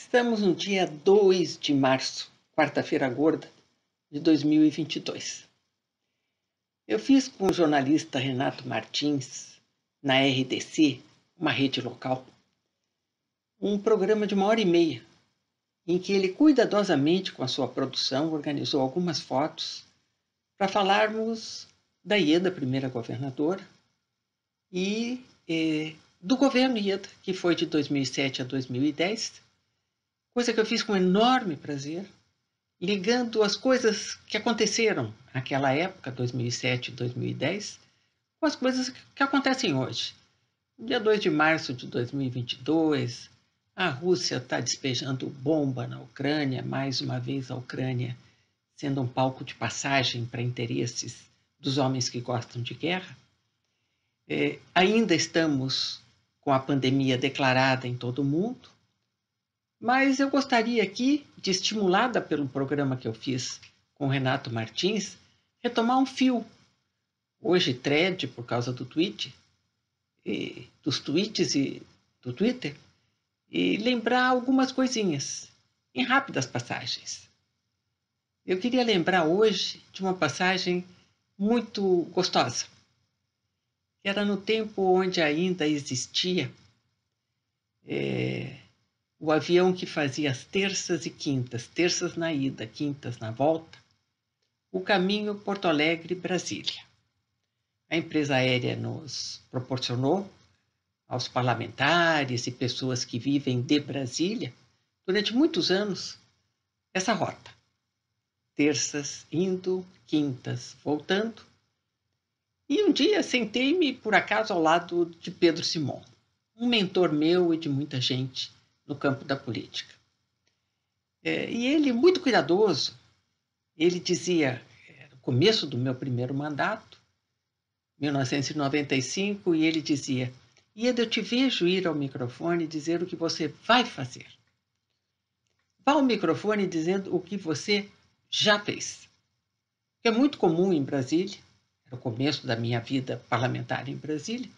Estamos no dia 2 de março, quarta-feira gorda de 2022. Eu fiz com o jornalista Renato Martins, na RDC, uma rede local, um programa de uma hora e meia, em que ele cuidadosamente, com a sua produção, organizou algumas fotos para falarmos da IEDA, primeira governadora, e eh, do governo IEDA, que foi de 2007 a 2010 coisa que eu fiz com enorme prazer, ligando as coisas que aconteceram naquela época, 2007, 2010, com as coisas que acontecem hoje. Dia 2 de março de 2022, a Rússia está despejando bomba na Ucrânia, mais uma vez a Ucrânia sendo um palco de passagem para interesses dos homens que gostam de guerra. É, ainda estamos com a pandemia declarada em todo o mundo, mas eu gostaria aqui de, estimulada pelo programa que eu fiz com Renato Martins, retomar um fio. Hoje thread por causa do tweet, e, dos tweets e do Twitter, e lembrar algumas coisinhas em rápidas passagens. Eu queria lembrar hoje de uma passagem muito gostosa. que Era no tempo onde ainda existia é, o avião que fazia as terças e quintas, terças na ida, quintas na volta, o caminho Porto Alegre-Brasília. A empresa aérea nos proporcionou, aos parlamentares e pessoas que vivem de Brasília, durante muitos anos, essa rota. Terças indo, quintas voltando. E um dia sentei-me, por acaso, ao lado de Pedro Simon, um mentor meu e de muita gente no campo da política. É, e ele, muito cuidadoso, ele dizia, é, no começo do meu primeiro mandato, 1995, e ele dizia: Ieda, eu te vejo ir ao microfone dizer o que você vai fazer. Vá ao microfone dizendo o que você já fez. É muito comum em Brasília, No começo da minha vida parlamentar em Brasília,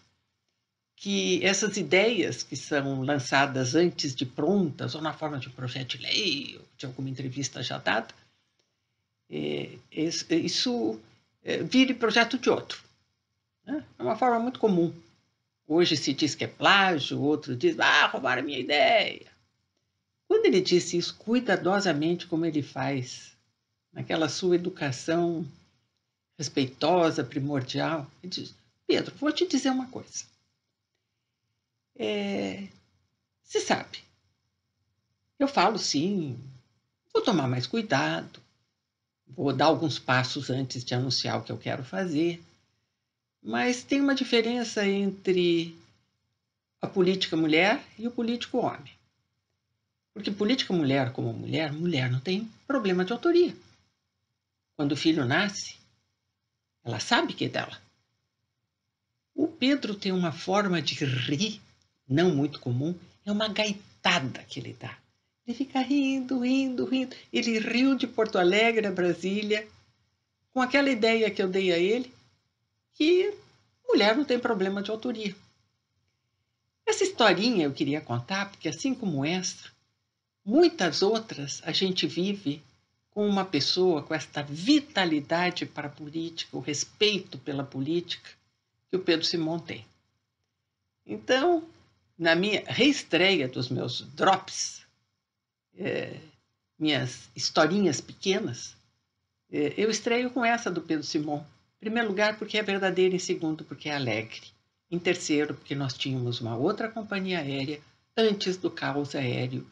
que essas ideias que são lançadas antes de prontas, ou na forma de um projeto de lei, ou de alguma entrevista já dada, é, é, isso é, vire projeto de outro. Né? É uma forma muito comum. Hoje se diz que é plágio, outro diz, ah, roubaram a minha ideia. Quando ele disse isso cuidadosamente, como ele faz, naquela sua educação respeitosa, primordial, ele diz: Pedro, vou te dizer uma coisa é, sabe, eu falo sim, vou tomar mais cuidado, vou dar alguns passos antes de anunciar o que eu quero fazer, mas tem uma diferença entre a política mulher e o político homem. Porque política mulher como mulher, mulher não tem problema de autoria. Quando o filho nasce, ela sabe que é dela. O Pedro tem uma forma de rir não muito comum, é uma gaitada que ele dá. Ele fica rindo, rindo, rindo. Ele riu de Porto Alegre a Brasília, com aquela ideia que eu dei a ele, que mulher não tem problema de autoria. Essa historinha eu queria contar, porque assim como essa, muitas outras a gente vive com uma pessoa com esta vitalidade para a política, o respeito pela política que o Pedro Simon tem. Então, na minha reestreia dos meus drops, é, minhas historinhas pequenas, é, eu estreio com essa do Pedro Simon. Em primeiro lugar, porque é verdadeira, em segundo, porque é alegre. Em terceiro, porque nós tínhamos uma outra companhia aérea antes do caos aéreo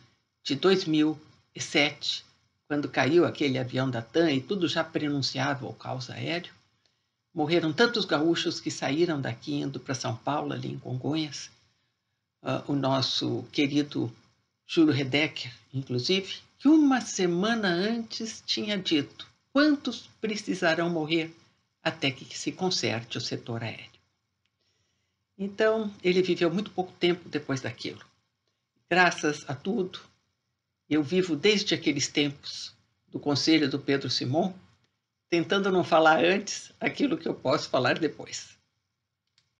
de 2007, quando caiu aquele avião da TAM e tudo já prenunciava o caos aéreo. Morreram tantos gaúchos que saíram daqui indo para São Paulo, ali em Congonhas uh, o nosso querido Juro Redecker, inclusive, que uma semana antes tinha dito quantos precisarão morrer até que se conserte o setor aéreo. Então, ele viveu muito pouco tempo depois daquilo. Graças a tudo, eu vivo desde aqueles tempos do conselho do Pedro Simon, tentando não falar antes aquilo que eu posso falar depois.